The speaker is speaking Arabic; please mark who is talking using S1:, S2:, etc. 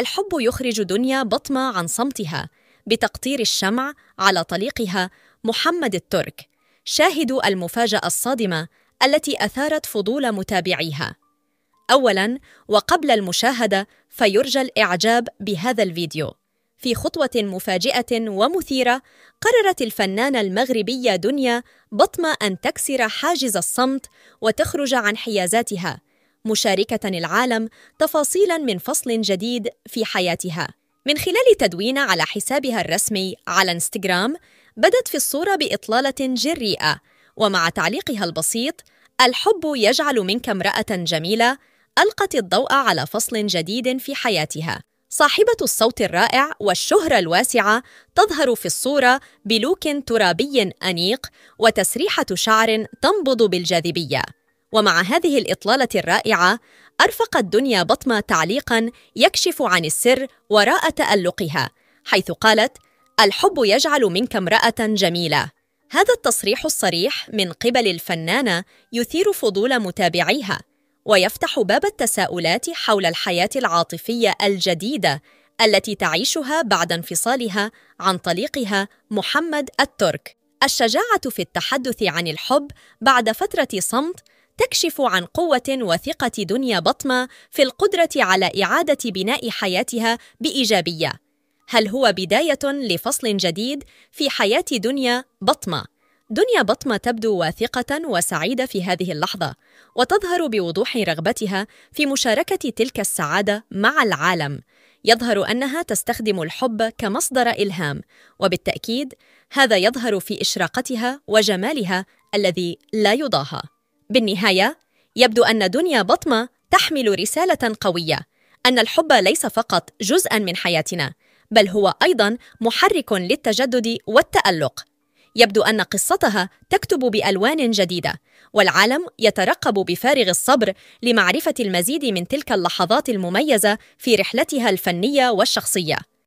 S1: الحب يخرج دنيا بطمة عن صمتها بتقطير الشمع على طليقها محمد الترك شاهدوا المفاجأة الصادمة التي أثارت فضول متابعيها أولاً وقبل المشاهدة فيرجى الإعجاب بهذا الفيديو في خطوة مفاجئة ومثيرة قررت الفنانة المغربية دنيا بطمة أن تكسر حاجز الصمت وتخرج عن حيازاتها مشاركة العالم تفاصيلا من فصل جديد في حياتها من خلال تدوين على حسابها الرسمي على انستغرام بدت في الصورة بإطلالة جريئة ومع تعليقها البسيط الحب يجعل منك امرأة جميلة ألقت الضوء على فصل جديد في حياتها صاحبة الصوت الرائع والشهرة الواسعة تظهر في الصورة بلوك ترابي أنيق وتسريحة شعر تنبض بالجاذبية ومع هذه الإطلالة الرائعة أرفقت دنيا بطمة تعليقاً يكشف عن السر وراء تألقها حيث قالت الحب يجعل منك امرأة جميلة هذا التصريح الصريح من قبل الفنانة يثير فضول متابعيها ويفتح باب التساؤلات حول الحياة العاطفية الجديدة التي تعيشها بعد انفصالها عن طليقها محمد الترك الشجاعة في التحدث عن الحب بعد فترة صمت تكشف عن قوة وثقة دنيا بطمة في القدرة على إعادة بناء حياتها بإيجابية. هل هو بداية لفصل جديد في حياة دنيا بطمة؟ دنيا بطمة تبدو واثقة وسعيدة في هذه اللحظة، وتظهر بوضوح رغبتها في مشاركة تلك السعادة مع العالم. يظهر أنها تستخدم الحب كمصدر إلهام، وبالتأكيد هذا يظهر في إشراقتها وجمالها الذي لا يضاهى. بالنهاية يبدو أن دنيا بطمة تحمل رسالة قوية أن الحب ليس فقط جزءا من حياتنا بل هو أيضا محرك للتجدد والتألق يبدو أن قصتها تكتب بألوان جديدة والعالم يترقب بفارغ الصبر لمعرفة المزيد من تلك اللحظات المميزة في رحلتها الفنية والشخصية